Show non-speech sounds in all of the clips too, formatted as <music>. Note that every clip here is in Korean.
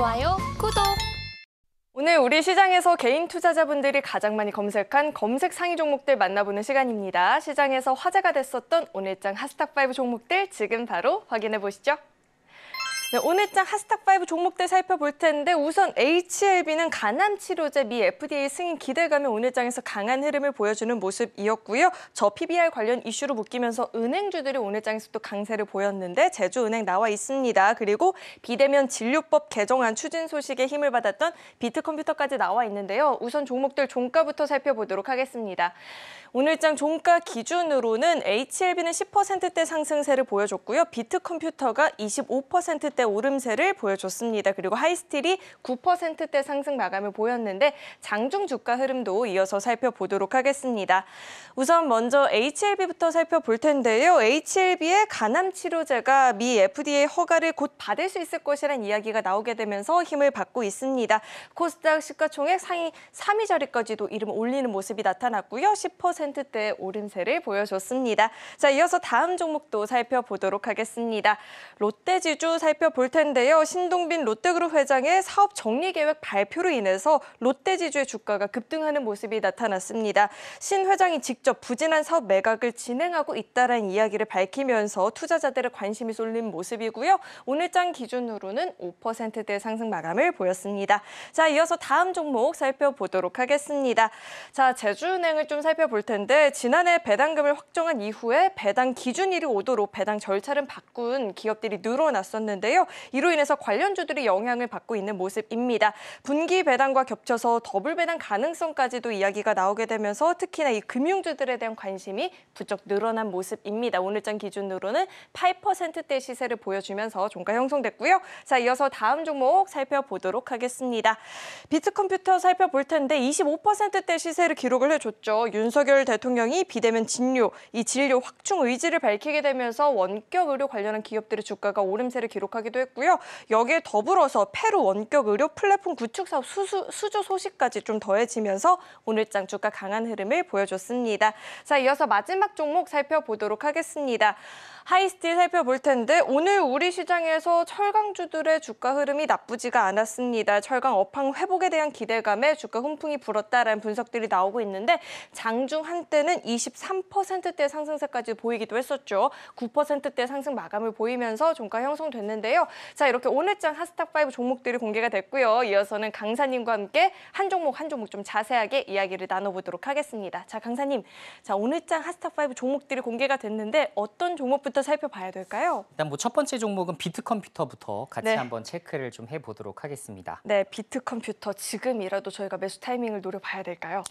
좋아요, 구독! 오늘 우리 시장에서 개인 투자자분들이 가장 많이 검색한 검색 상위 종목들 만나보는 시간입니다. 시장에서 화제가 됐었던 오늘장 하스탁5 종목들 지금 바로 확인해 보시죠. 네, 오늘 장하스탁5 종목들 살펴볼 텐데 우선 HLB는 간암 치료제 미 FDA 승인 기대감에 오늘 장에서 강한 흐름을 보여주는 모습이었고요. 저 PBR 관련 이슈로 묶이면서 은행주들이 오늘 장에서 도 강세를 보였는데 제주은행 나와 있습니다. 그리고 비대면 진료법 개정안 추진 소식에 힘을 받았던 비트컴퓨터까지 나와 있는데요. 우선 종목들 종가부터 살펴보도록 하겠습니다. 오늘장 종가 기준으로는 HLB는 10%대 상승세를 보여줬고요. 비트컴퓨터가 25%대 10%대 오름세를 보여줬습니다. 그리고 하이스틸이 9%대 상승 마감을 보였는데 장중 주가 흐름도 이어서 살펴보도록 하겠습니다. 우선 먼저 HLB부터 살펴볼 텐데요. HLB의 간암 치료제가 미 FDA 허가를 곧 받을 수 있을 것이라는 이야기가 나오게 되면서 힘을 받고 있습니다. 코스닥 시가총액 상위 3위 자리까지도 이름 올리는 모습이 나타났고요. 10%대 오름세를 보여줬습니다. 자, 이어서 다음 종목도 살펴보도록 하겠습니다. 롯데지주 살펴 살펴볼 텐데요. 신동빈 롯데그룹 회장의 사업 정리 계획 발표로 인해서 롯데지주의 주가가 급등하는 모습이 나타났습니다. 신 회장이 직접 부진한 사업 매각을 진행하고 있다는 이야기를 밝히면서 투자자들의 관심이 쏠린 모습이고요. 오늘장 기준으로는 5%대 상승 마감을 보였습니다. 자, 이어서 다음 종목 살펴보도록 하겠습니다. 자, 제주은행을 좀 살펴볼 텐데 지난해 배당금을 확정한 이후에 배당 기준일이 오도록 배당 절차를 바꾼 기업들이 늘어났었는데요. 있는데요. 이로 인해서 관련주들이 영향을 받고 있는 모습입니다. 분기 배당과 겹쳐서 더블 배당 가능성까지도 이야기가 나오게 되면서 특히나 이 금융주들에 대한 관심이 부쩍 늘어난 모습입니다. 오늘장 기준으로는 8%대 시세를 보여주면서 종가 형성됐고요. 자, 이어서 다음 종목 살펴보도록 하겠습니다. 비트컴퓨터 살펴볼 텐데 25%대 시세를 기록을 해줬죠. 윤석열 대통령이 비대면 진료, 이 진료 확충 의지를 밝히게 되면서 원격 의료 관련한 기업들의 주가가 오름세를 기록하기도 나오기도 했고요. 여기에 더불어서 페루 원격 의료 플랫폼 구축 사업 수수, 수주 소식까지 좀 더해지면서 오늘장 주가 강한 흐름을 보여줬습니다. 자, 이어서 마지막 종목 살펴보도록 하겠습니다. 하이스티 살펴볼 텐데 오늘 우리 시장에서 철강주들의 주가 흐름이 나쁘지가 않았습니다. 철강 업황 회복에 대한 기대감에 주가 훈풍이 불었다라는 분석들이 나오고 있는데 장중 한때는 23%대 상승세까지 보이기도 했었죠. 9%대 상승 마감을 보이면서 종가 형성됐는데요. 자 이렇게 오늘장 하스탁5 종목들이 공개가 됐고요. 이어서는 강사님과 함께 한 종목 한 종목 좀 자세하게 이야기를 나눠보도록 하겠습니다. 자 강사님, 자 오늘장 하스탁5 종목들이 공개가 됐는데 어떤 종목부터 어디부터 살펴봐야 될까요? 일단 뭐 첫 번째 종목은 비트 컴퓨터부터 같이 네. 한번 체크를 좀 해보도록 하겠습니다. 네, 비트 컴퓨터 지금이라도 저희가 매수 타이밍을 노려봐야 될까요?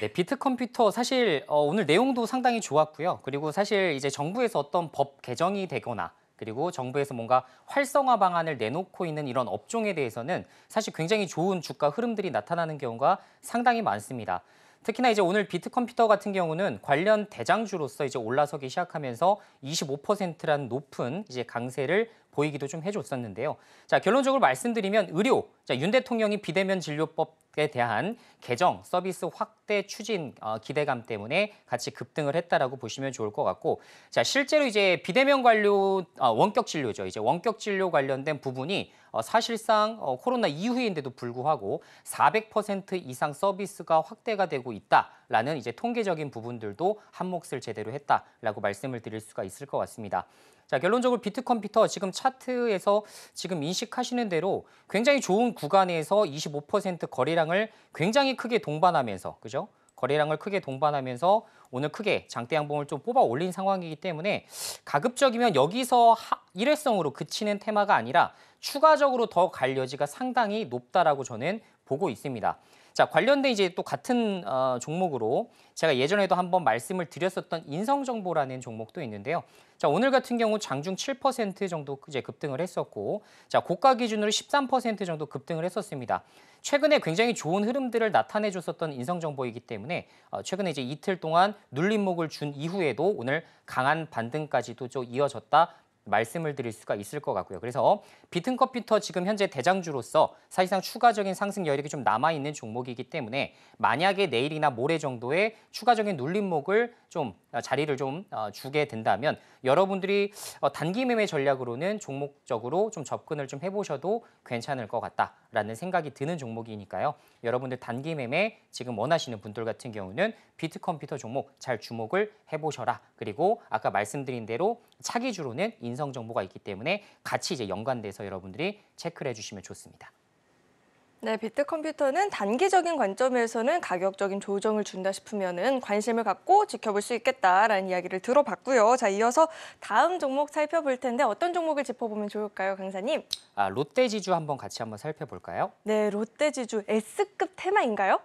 네, 비트 컴퓨터 사실 어, 오늘 내용도 상당히 좋았고요. 그리고 사실 이제 정부에서 어떤 법 개정이 되거나 그리고 정부에서 뭔가 활성화 방안을 내놓고 있는 이런 업종에 대해서는 사실 굉장히 좋은 주가 흐름들이 나타나는 경우가 상당히 많습니다. 특히나 이제 오늘 비트컴퓨터 같은 경우는 관련 대장주로서 이제 올라서기 시작하면서 25%란 높은 이제 강세를 보이기도 좀 해줬었는데요. 자 결론적으로 말씀드리면 의료, 자윤 대통령이 비대면 진료법에 대한 개정 서비스 확대 추진 어, 기대감 때문에 같이 급등을 했다라고 보시면 좋을 것 같고, 자 실제로 이제 비대면 관료 아, 원격 진료죠. 이제 원격 진료 관련된 부분이 어, 사실상 어, 코로나 이후인데도 불구하고 400% 이상 서비스가 확대가 되고 있다라는 이제 통계적인 부분들도 한몫을 제대로 했다라고 말씀을 드릴 수가 있을 것 같습니다. 자, 결론적으로 비트컴퓨터 지금 차트에서 지금 인식하시는 대로 굉장히 좋은 구간에서 25% 거래량을 굉장히 크게 동반하면서 그죠? 거래량을 크게 동반하면서 오늘 크게 장대 양봉을 좀 뽑아 올린 상황이기 때문에 가급적이면 여기서 일회성으로 그치는 테마가 아니라 추가적으로 더 갈 여지가 상당히 높다라고 저는 보고 있습니다. 자, 관련된 이제 또 같은 어, 종목으로 제가 예전에도 한번 말씀을 드렸었던 인성정보라는 종목도 있는데요. 자, 오늘 같은 경우 장중 7% 정도 이제 급등을 했었고, 자, 고가 기준으로 13% 정도 급등을 했었습니다. 최근에 굉장히 좋은 흐름들을 나타내 줬었던 인성정보이기 때문에 어, 최근에 이제 이틀 동안 눌림목을 준 이후에도 오늘 강한 반등까지도 좀 이어졌다 말씀을 드릴 수가 있을 것 같고요. 그래서 비튼 어, 컴퓨터 지금 현재 대장주로서 사실상 추가적인 상승 여력이 좀 남아있는 종목이기 때문에 만약에 내일이나 모레 정도에 추가적인 눌림목을 좀 아, 자리를 좀 어, 주게 된다면 여러분들이 어, 단기 매매 전략으로는 종목적으로 좀 접근을 좀 해보셔도 괜찮을 것 같다. 라는 생각이 드는 종목이니까요. 여러분들 단기 매매 지금 원하시는 분들 같은 경우는 비트컴퓨터 종목 잘 주목을 해보셔라. 그리고 아까 말씀드린 대로 차기주로는 인성 정보가 있기 때문에 같이 이제 연관돼서 여러분들이 체크를 해주시면 좋습니다. 네, 비트 컴퓨터는 단기적인 관점에서는 가격적인 조정을 준다 싶으면은 관심을 갖고 지켜볼 수 있겠다라는 이야기를 들어봤고요. 자, 이어서 다음 종목 살펴볼 텐데 어떤 종목을 짚어보면 좋을까요, 강사님? 아, 롯데지주 한번 같이 한번 살펴볼까요? 네, 롯데지주 S급 테마인가요?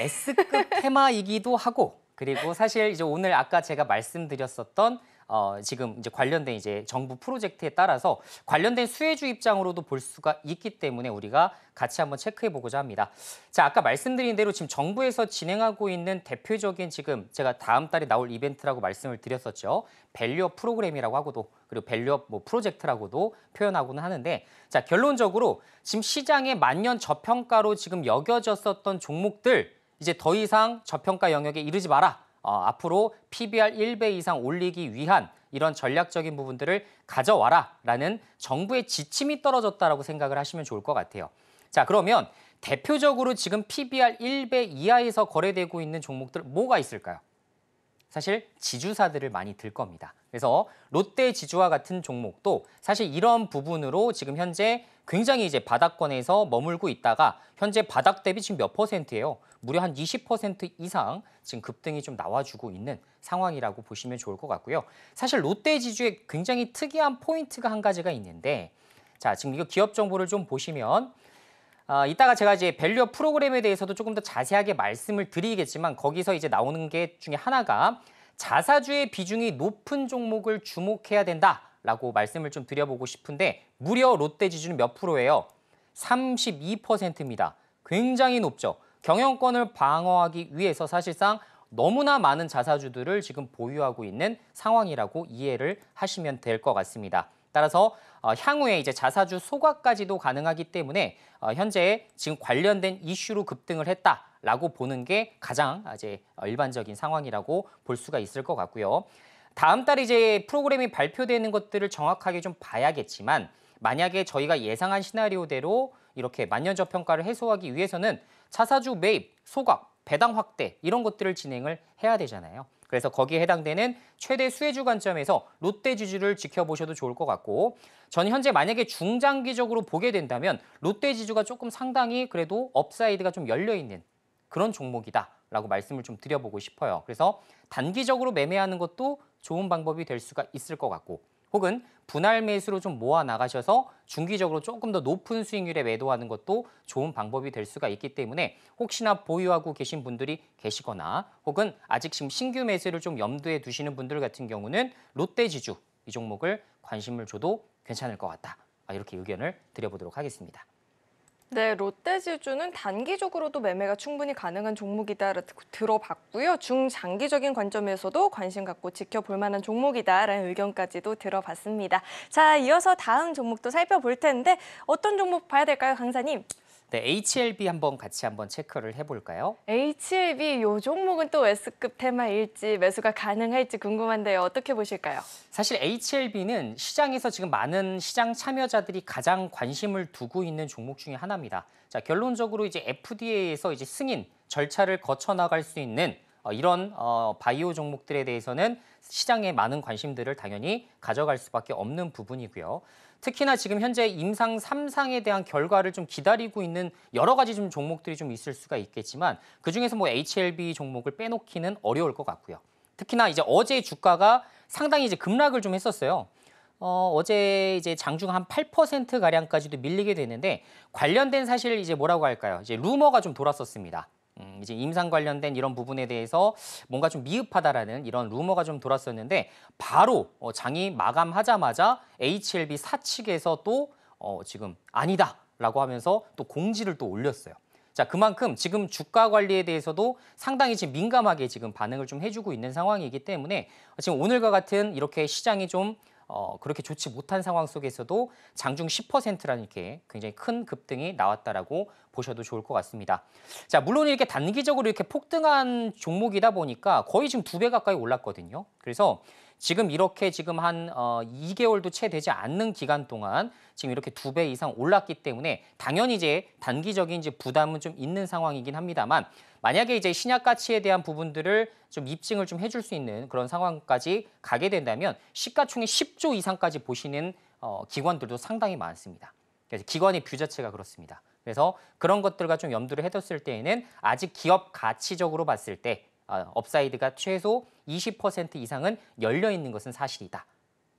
S급 <laughs> 테마이기도 하고 그리고 사실 이제 오늘 아까 제가 말씀드렸었던 어, 지금 이제 관련된 이제 정부 프로젝트에 따라서 관련된 수혜주 입장으로도 볼 수가 있기 때문에 우리가 같이 한번 체크해 보고자 합니다. 자, 아까 말씀드린 대로 지금 정부에서 진행하고 있는 대표적인 지금 제가 다음 달에 나올 이벤트라고 말씀을 드렸었죠. 밸류업 프로그램이라고 하고도 그리고 밸류업 뭐 프로젝트라고도 표현하고는 하는데 자, 결론적으로 지금 시장의 만년 저평가로 지금 여겨졌었던 종목들 이제 더 이상 저평가 영역에 이르지 마라. 어, 앞으로 PBR 1배 이상 올리기 위한 이런 전략적인 부분들을 가져와라라는 정부의 지침이 떨어졌다라고 생각을 하시면 좋을 것 같아요. 자, 그러면 대표적으로 지금 PBR 1배 이하에서 거래되고 있는 종목들 뭐가 있을까요? 사실 지주사들을 많이 들 겁니다. 그래서 롯데 지주와 같은 종목도 사실 이런 부분으로 지금 현재 굉장히 이제 바닥권에서 머물고 있다가 현재 바닥 대비 지금 몇 퍼센트예요? 무려 한 20% 이상 지금 급등이 좀 나와주고 있는 상황이라고 보시면 좋을 것 같고요. 사실 롯데 지주에 굉장히 특이한 포인트가 한 가지가 있는데 자 지금 이거 기업 정보를 좀 보시면 어, 이따가 제가 이제 밸류업 프로그램에 대해서도 조금 더 자세하게 말씀을 드리겠지만 거기서 이제 나오는 게 중에 하나가 자사주의 비중이 높은 종목을 주목해야 된다라고 말씀을 좀 드려보고 싶은데 무려 롯데 지주는 몇 프로예요? 32%입니다. 굉장히 높죠. 경영권을 방어하기 위해서 사실상 너무나 많은 자사주들을 지금 보유하고 있는 상황이라고 이해를 하시면 될 것 같습니다. 따라서 어, 향후에 이제 자사주 소각까지도 가능하기 때문에 어, 현재 지금 관련된 이슈로 급등을 했다라고 보는 게 가장 이제 어, 일반적인 상황이라고 볼 수가 있을 것 같고요. 다음 달 이제 프로그램이 발표되는 것들을 정확하게 좀 봐야겠지만 만약에 저희가 예상한 시나리오대로 이렇게 만년 저평가를 해소하기 위해서는 차사주 매입, 소각, 배당 확대 이런 것들을 진행을 해야 되잖아요. 그래서 거기에 해당되는 최대 수혜주 관점에서 롯데 지주를 지켜보셔도 좋을 것 같고 전 현재 만약에 중장기적으로 보게 된다면 롯데 지주가 조금 상당히 그래도 업사이드가 좀 열려있는 그런 종목이다라고 말씀을 좀 드려보고 싶어요. 그래서 단기적으로 매매하는 것도 좋은 방법이 될 수가 있을 것 같고 혹은 분할 매수로 좀 모아 나가셔서 중기적으로 조금 더 높은 수익률에 매도하는 것도 좋은 방법이 될 수가 있기 때문에 혹시나 보유하고 계신 분들이 계시거나 혹은 아직 지금 신규 매수를 좀 염두에 두시는 분들 같은 경우는 롯데지주 이 종목을 관심을 줘도 괜찮을 것 같다. 아, 이렇게 의견을 드려보도록 하겠습니다. 네, 롯데지주는 단기적으로도 매매가 충분히 가능한 종목이다 라고 들어봤고요. 중장기적인 관점에서도 관심 갖고 지켜볼 만한 종목이다라는 의견까지도 들어봤습니다. 자, 이어서 다음 종목도 살펴볼 텐데 어떤 종목 봐야 될까요, 강사님? 네, HLB 한번 같이 한번 체크를 해볼까요? HLB 이 종목은 또 S급 테마일지 매수가 가능할지 궁금한데요. 어떻게 보실까요? 사실 HLB는 시장에서 지금 많은 시장 참여자들이 가장 관심을 두고 있는 종목 중에 하나입니다. 자, 결론적으로이제 FDA에서 이제 승인 절차를 거쳐 나갈 수 있는 어, 이런 어, 바이오 종목들에 대해서는 시장에 많은 관심들을 당연히 가져갈 수밖에 없는 부분이고요. 특히나 지금 현재 임상 3상에 대한 결과를 좀 기다리고 있는 여러 가지 좀 종목들이 좀 있을 수가 있겠지만 그중에서 뭐 HLB 종목을 빼놓기는 어려울 것 같고요. 특히나 이제 어제 주가가 상당히 이제 급락을 좀 했었어요. 어, 어제 이제 장중 한 8% 가량까지도 밀리게 되는데 관련된 사실 이제 뭐라고 할까요? 이제 루머가 좀 돌았었습니다. 음, 이제 임상 관련된 이런 부분에 대해서 뭔가 좀 미흡하다라는 이런 루머가 좀 돌았었는데 바로 어, 장이 마감하자마자 HLB 사측에서 또 어, 지금 아니다라고 하면서 또 공지를 또 올렸어요. 자, 그만큼 지금 주가 관리에 대해서도 상당히 지금 민감하게 지금 반응을 좀 해주고 있는 상황이기 때문에 지금 오늘과 같은 이렇게 시장이 좀 어, 그렇게 좋지 못한 상황 속에서도 장중 10%라는 이렇게 굉장히 큰 급등이 나왔다라고 보셔도 좋을 것 같습니다. 자, 물론 이렇게 단기적으로 이렇게 폭등한 종목이다 보니까 거의 지금 두 배 가까이 올랐거든요. 그래서 지금 이렇게 지금 한 어, 2개월도 채 되지 않는 기간 동안 지금 이렇게 두 배 이상 올랐기 때문에 당연히 이제 단기적인 이제 부담은 좀 있는 상황이긴 합니다만 만약에 이제 신약 가치에 대한 부분들을 좀 입증을 좀 해줄 수 있는 그런 상황까지 가게 된다면 시가총액 10조 이상까지 보시는 어, 기관들도 상당히 많습니다. 그래서 기관의 뷰 자체가 그렇습니다. 그래서 그런 것들과 좀 염두를 해뒀을 때에는 아직 기업 가치적으로 봤을 때 아, 업사이드가 최소 20% 이상은 열려 있는 것은 사실이다.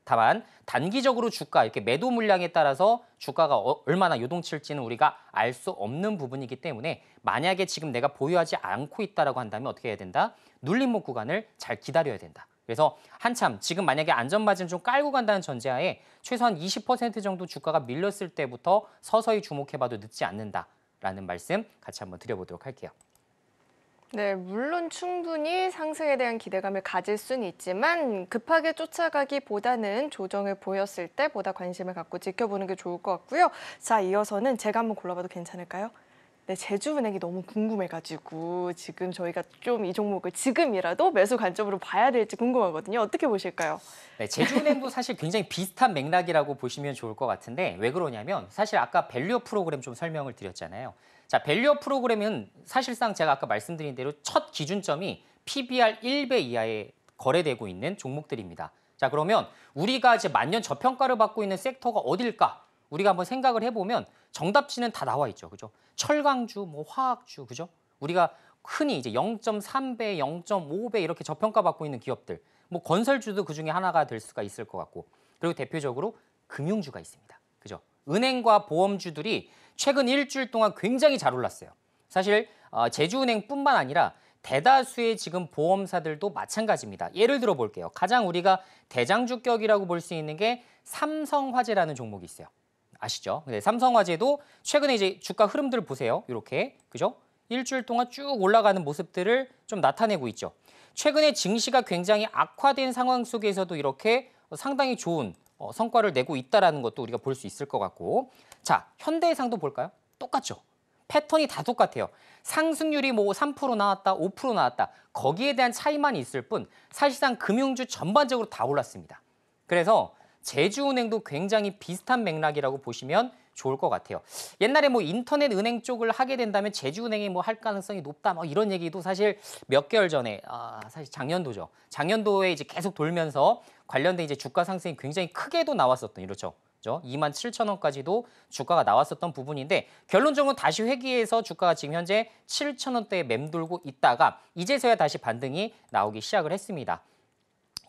다만 단기적으로 주가 이렇게 매도 물량에 따라서 주가가 어, 얼마나 요동칠지는 우리가 알 수 없는 부분이기 때문에 만약에 지금 내가 보유하지 않고 있다라고 한다면 어떻게 해야 된다? 눌림목 구간을 잘 기다려야 된다. 그래서 한참 지금 만약에 안전마진 좀 깔고 간다는 전제하에 최소한 20% 정도 주가가 밀렸을 때부터 서서히 주목해봐도 늦지 않는다라는 말씀 같이 한번 드려보도록 할게요. 네, 물론 충분히 상승에 대한 기대감을 가질 수는 있지만 급하게 쫓아가기보다는 조정을 보였을 때 보다 관심을 갖고 지켜보는 게 좋을 것 같고요. 자, 이어서는 제가 한번 골라봐도 괜찮을까요? 네, 제주 은행이 너무 궁금해가지고 지금 저희가 좀 이 종목을 지금이라도 매수 관점으로 봐야 될지 궁금하거든요. 어떻게 보실까요? 네, 제주은행도 사실 굉장히 비슷한 맥락이라고 보시면 좋을 것 같은데 왜 그러냐면 사실 아까 밸류 프로그램 좀 설명을 드렸잖아요. 자, 밸류어 프로그램은 사실상 제가 아까 말씀드린 대로 첫 기준점이 PBR 1배 이하에 거래되고 있는 종목들입니다. 자, 그러면 우리가 이제 만년 저평가를 받고 있는 섹터가 어딜까? 우리가 한번 생각을 해보면 정답지는 다 나와 있죠. 그죠? 철강주, 뭐 화학주, 그죠? 우리가 흔히 이제 0.3배, 0.5배 이렇게 저평가 받고 있는 기업들. 뭐 건설주도 그 중에 하나가 될 수가 있을 것 같고. 그리고 대표적으로 금융주가 있습니다. 그죠? 은행과 보험주들이 최근 일주일 동안 굉장히 잘 올랐어요. 사실 어, 제주은행뿐만 아니라 대다수의 지금 보험사들도 마찬가지입니다. 예를 들어 볼게요. 가장 우리가 대장주격이라고 볼 수 있는 게 삼성화재라는 종목이 있어요. 아시죠? 네, 삼성화재도 최근에 이제 주가 흐름들을 보세요. 이렇게 그죠? 일주일 동안 쭉 올라가는 모습들을 좀 나타내고 있죠. 최근에 증시가 굉장히 악화된 상황 속에서도 이렇게 상당히 좋은 어, 성과를 내고 있다는 것도 우리가 볼 수 있을 것 같고 자 현대해상도 볼까요? 똑같죠. 패턴이 다 똑같아요. 상승률이 뭐 3% 나왔다, 5% 나왔다. 거기에 대한 차이만 있을 뿐 사실상 금융주 전반적으로 다 올랐습니다. 그래서 제주은행도 굉장히 비슷한 맥락이라고 보시면 좋을 것 같아요. 옛날에 뭐 인터넷 은행 쪽을 하게 된다면 제주은행이 뭐 할 가능성이 높다 뭐 이런 얘기도 사실 몇 개월 전에 아 사실 작년도죠. 작년도에 이제 계속 돌면서 관련된 이제 주가 상승이 굉장히 크게도 나왔었던 이렇죠. 2만 7천 원까지도 주가가 나왔었던 부분인데 결론적으로 다시 회귀해서 주가가 지금 현재 7천 원대에 맴돌고 있다가 이제서야 다시 반등이 나오기 시작을 했습니다.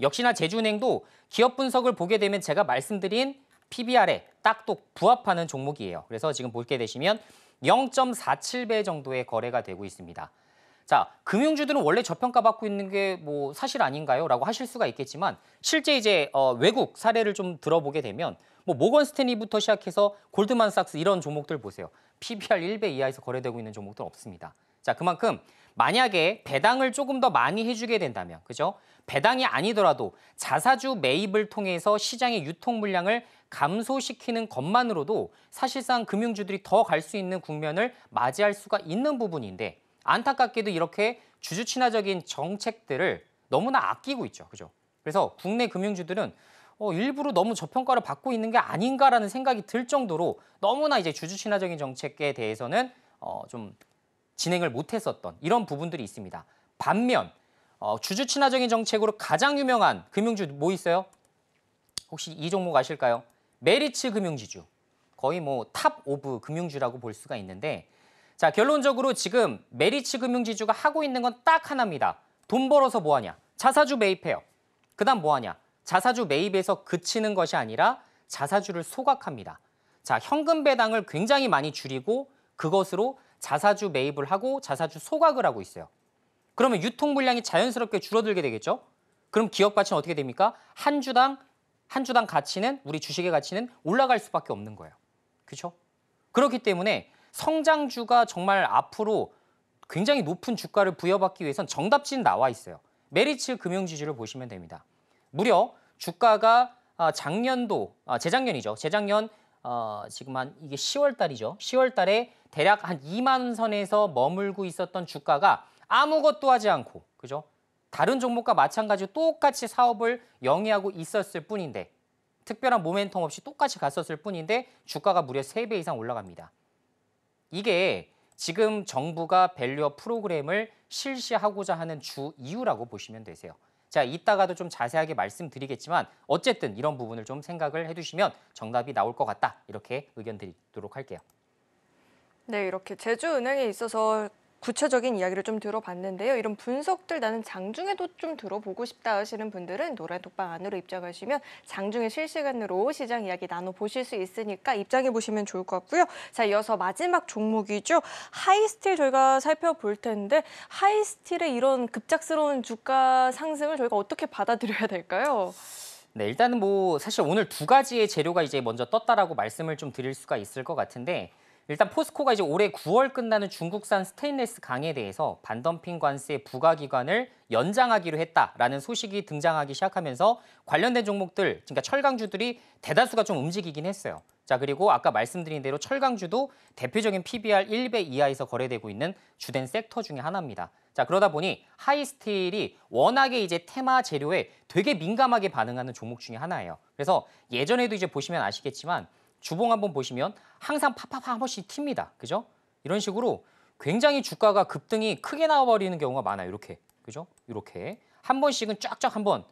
역시나 제주은행도 기업 분석을 보게 되면 제가 말씀드린 PBR에 딱독 부합하는 종목이에요. 그래서 지금 볼게 되시면 0.47배 정도의 거래가 되고 있습니다. 자, 금융주들은 원래 저평가 받고 있는 게 뭐 사실 아닌가요? 라고 하실 수가 있겠지만 실제 이제 어, 외국 사례를 좀 들어보게 되면 뭐 모건 스탠리부터 시작해서 골드만삭스 이런 종목들 보세요. PBR 1배 이하에서 거래되고 있는 종목들 없습니다. 자, 그만큼 만약에 배당을 조금 더 많이 해주게 된다면, 그죠? 배당이 아니더라도 자사주 매입을 통해서 시장의 유통 물량을 감소시키는 것만으로도 사실상 금융주들이 더 갈 수 있는 국면을 맞이할 수가 있는 부분인데 안타깝게도 이렇게 주주 친화적인 정책들을 너무나 아끼고 있죠. 그죠? 그래서 국내 금융주들은 어, 일부러 너무 저평가를 받고 있는 게 아닌가라는 생각이 들 정도로 너무나 이제 주주 친화적인 정책에 대해서는 어, 좀 진행을 못했었던 이런 부분들이 있습니다. 반면 어, 주주 친화적인 정책으로 가장 유명한 금융주 뭐 있어요? 혹시 이 종목 아실까요? 메리츠 금융지주 거의 뭐 탑 오브 금융주라고 볼 수가 있는데 자 결론적으로 지금 메리츠 금융지주가 하고 있는 건 딱 하나입니다. 돈 벌어서 뭐하냐? 자사주 매입해요. 그다음 뭐하냐? 자사주 매입에서 그치는 것이 아니라 자사주를 소각합니다. 자 현금 배당을 굉장히 많이 줄이고 그것으로 자사주 매입을 하고 자사주 소각을 하고 있어요. 그러면 유통 물량이 자연스럽게 줄어들게 되겠죠? 그럼 기업 가치는 어떻게 됩니까? 한 주당 한 주당 가치는 우리 주식의 가치는 올라갈 수밖에 없는 거예요. 그렇죠? 그렇기 때문에 성장주가 정말 앞으로 굉장히 높은 주가를 부여받기 위해선 정답지는 나와 있어요. 메리츠 금융지주를 보시면 됩니다. 무려 주가가 아, 작년도 아, 재작년이죠. 재작년 어, 지금 한 이게 10월 달이죠. 10월 달에 대략 한 2만 선에서 머물고 있었던 주가가 아무것도 하지 않고 그죠? 다른 종목과 마찬가지로 똑같이 사업을 영위하고 있었을 뿐인데 특별한 모멘텀 없이 똑같이 갔었을 뿐인데 주가가 무려 3배 이상 올라갑니다. 이게 지금 정부가 밸류업 프로그램을 실시하고자 하는 주 이유라고 보시면 되세요. 자, 이따가도 좀 자세하게 말씀드리겠지만 어쨌든 이런 부분을 좀 생각을 해두시면 정답이 나올 것 같다. 이렇게 의견 드리도록 할게요. 네, 이렇게 제주은행에 있어서 구체적인 이야기를 좀 들어봤는데요. 이런 분석들 나는 장중에도 좀 들어보고 싶다 하시는 분들은 노란 독방 안으로 입장하시면 장중에 실시간으로 시장 이야기 나눠보실 수 있으니까 입장해보시면 좋을 것 같고요. 자, 이어서 마지막 종목이죠. 하이스틸 저희가 살펴볼 텐데 하이스틸의 이런 급작스러운 주가 상승을 저희가 어떻게 받아들여야 될까요? 네, 일단은 뭐 사실 오늘 두 가지의 재료가 이제 먼저 떴다라고 말씀을 좀 드릴 수가 있을 것 같은데 일단 포스코가 이제 올해 9월 끝나는 중국산 스테인레스 강에 대해서 반덤핑 관세 부과 기간을 연장하기로 했다라는 소식이 등장하기 시작하면서 관련된 종목들, 그러니까 철강주들이 대다수가 좀 움직이긴 했어요. 자, 그리고 아까 말씀드린 대로 철강주도 대표적인 PBR 1배 이하에서 거래되고 있는 주된 섹터 중의 하나입니다. 자, 그러다 보니 하이스틸이 워낙에 이제 테마 재료에 되게 민감하게 반응하는 종목 중의 하나예요. 그래서 예전에도 이제 보시면 아시겠지만 주봉 한번 보시면 항상 파파파 한 번씩 튑니다. 그죠? 이런 식으로 굉장히 주가가 급등이 크게 나와버리는 경우가 많아요. 이렇게. 그죠? 이렇게. 한 번씩은 쫙쫙 한번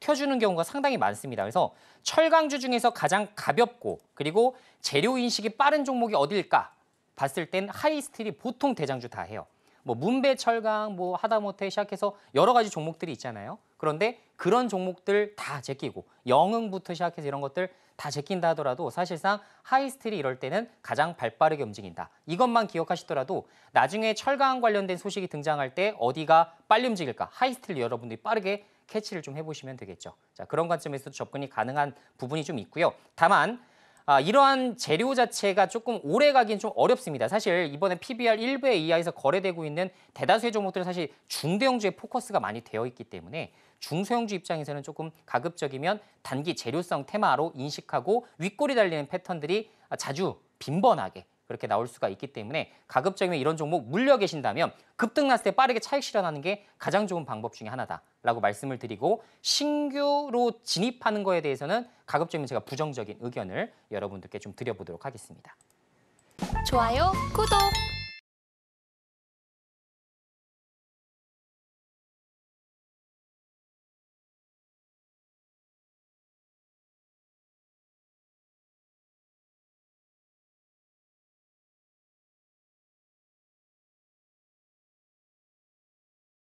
켜주는 경우가 상당히 많습니다. 그래서 철강주 중에서 가장 가볍고 그리고 재료 인식이 빠른 종목이 어딜까 봤을 땐 하이스틸이 보통 대장주 다 해요. 뭐 문배 철강 뭐 하다못해 시작해서 여러 가지 종목들이 있잖아요. 그런데 그런 종목들 다 제끼고 영흥부터 시작해서 이런 것들 다 제낀다 하더라도 사실상 하이스틸이 이럴 때는 가장 발빠르게 움직인다. 이것만 기억하시더라도 나중에 철강 관련된 소식이 등장할 때 어디가 빨리 움직일까? 하이스틸 여러분들이 빠르게 캐치를 좀 해보시면 되겠죠. 자 그런 관점에서 접근이 가능한 부분이 좀 있고요. 다만 아, 이러한 재료 자체가 조금 오래 가긴 좀 어렵습니다. 사실 이번에 PBR 1부에 이하에서 거래되고 있는 대다수의 종목들은 사실 중대형주의 포커스가 많이 되어 있기 때문에 중소형주 입장에서는 조금 가급적이면 단기 재료성 테마로 인식하고 윗골이 달리는 패턴들이 자주 빈번하게 그렇게 나올 수가 있기 때문에 가급적이면 이런 종목 물려 계신다면 급등 났을 때 빠르게 차익 실현하는 게 가장 좋은 방법 중에 하나다라고 말씀을 드리고 신규로 진입하는 거에 대해서는 가급적이면 제가 부정적인 의견을 여러분들께 좀 드려보도록 하겠습니다. 좋아요, 구독!